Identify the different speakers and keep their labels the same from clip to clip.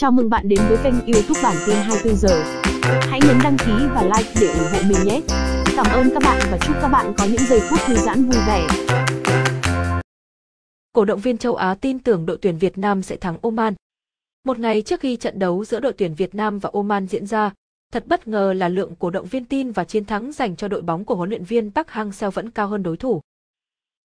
Speaker 1: Chào mừng bạn đến với kênh YouTube bản tin 24 giờ. Hãy nhấn đăng ký và like để ủng hộ mình nhé. Cảm ơn các bạn và chúc các bạn có những giây phút thư giãn vui vẻ. Cổ động viên châu Á tin tưởng đội tuyển Việt Nam sẽ thắng Oman. Một ngày trước khi trận đấu giữa đội tuyển Việt Nam và Oman diễn ra, thật bất ngờ là lượng cổ động viên tin và chiến thắng dành cho đội bóng của huấn luyện viên Park Hang-seo vẫn cao hơn đối thủ.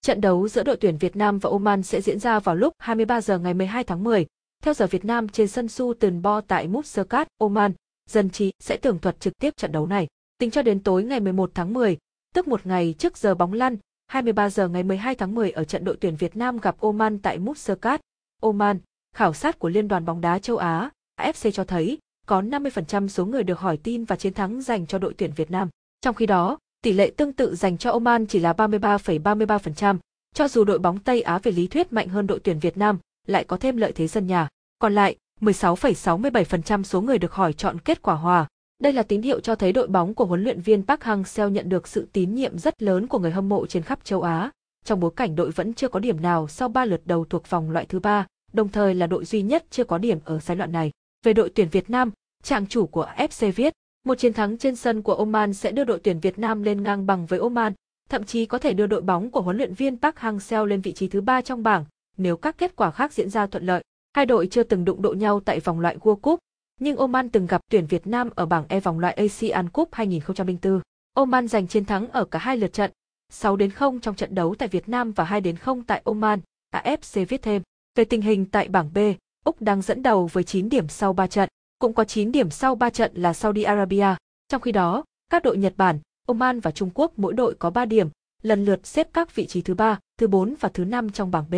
Speaker 1: Trận đấu giữa đội tuyển Việt Nam và Oman sẽ diễn ra vào lúc 23 giờ ngày 12 tháng 10 theo giờ Việt Nam trên sân Sultan Bo tại Muscat, Oman, dân trí sẽ tường thuật trực tiếp trận đấu này. Tính cho đến tối ngày 11 tháng 10, tức một ngày trước giờ bóng lăn, 23 giờ ngày 12 tháng 10 ở trận đội tuyển Việt Nam gặp Oman tại Muscat, Oman, khảo sát của Liên đoàn bóng đá châu Á, AFC cho thấy có 50% số người được hỏi tin và chiến thắng dành cho đội tuyển Việt Nam. Trong khi đó, tỷ lệ tương tự dành cho Oman chỉ là 33,33%, ,33%, cho dù đội bóng Tây Á về lý thuyết mạnh hơn đội tuyển Việt Nam, lại có thêm lợi thế sân nhà. Còn lại, 16,67% số người được hỏi chọn kết quả hòa. Đây là tín hiệu cho thấy đội bóng của huấn luyện viên Park Hang-seo nhận được sự tín nhiệm rất lớn của người hâm mộ trên khắp châu Á. Trong bối cảnh đội vẫn chưa có điểm nào sau 3 lượt đầu thuộc vòng loại thứ ba, đồng thời là đội duy nhất chưa có điểm ở giai đoạn này. Về đội tuyển Việt Nam, trạng chủ của FC viết, một chiến thắng trên sân của Oman sẽ đưa đội tuyển Việt Nam lên ngang bằng với Oman, thậm chí có thể đưa đội bóng của huấn luyện viên Park Hang-seo lên vị trí thứ ba trong bảng, nếu các kết quả khác diễn ra thuận lợi. Hai đội chưa từng đụng độ nhau tại vòng loại World Cup, nhưng Oman từng gặp tuyển Việt Nam ở bảng E vòng loại Asian Cup 2004. Oman giành chiến thắng ở cả hai lượt trận, 6 đến 0 trong trận đấu tại Việt Nam và 2 đến 0 tại Oman, AFC viết thêm. Về tình hình tại bảng B, Úc đang dẫn đầu với 9 điểm sau 3 trận, cũng có 9 điểm sau 3 trận là Saudi Arabia. Trong khi đó, các đội Nhật Bản, Oman và Trung Quốc mỗi đội có 3 điểm, lần lượt xếp các vị trí thứ 3, thứ 4 và thứ 5 trong bảng B.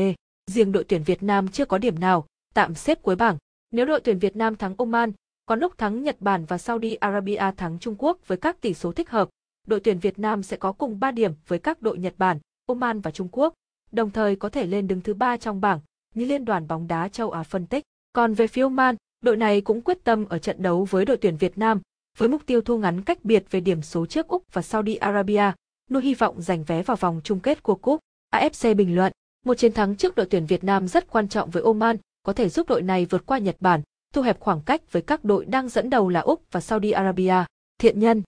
Speaker 1: Riêng đội tuyển Việt Nam chưa có điểm nào, tạm xếp cuối bảng. Nếu đội tuyển Việt Nam thắng Oman, có lúc thắng Nhật Bản và Saudi Arabia thắng Trung Quốc với các tỷ số thích hợp, đội tuyển Việt Nam sẽ có cùng 3 điểm với các đội Nhật Bản, Oman và Trung Quốc, đồng thời có thể lên đứng thứ 3 trong bảng, như Liên đoàn bóng đá châu Á phân tích. Còn về phía Oman, đội này cũng quyết tâm ở trận đấu với đội tuyển Việt Nam, với mục tiêu thu ngắn cách biệt về điểm số trước Úc và Saudi Arabia, nuôi hy vọng giành vé vào vòng chung kết của Cúp. AFC bình luận. Một chiến thắng trước đội tuyển Việt Nam rất quan trọng với Oman, có thể giúp đội này vượt qua Nhật Bản, thu hẹp khoảng cách với các đội đang dẫn đầu là Úc và Saudi Arabia. Thiện nhân,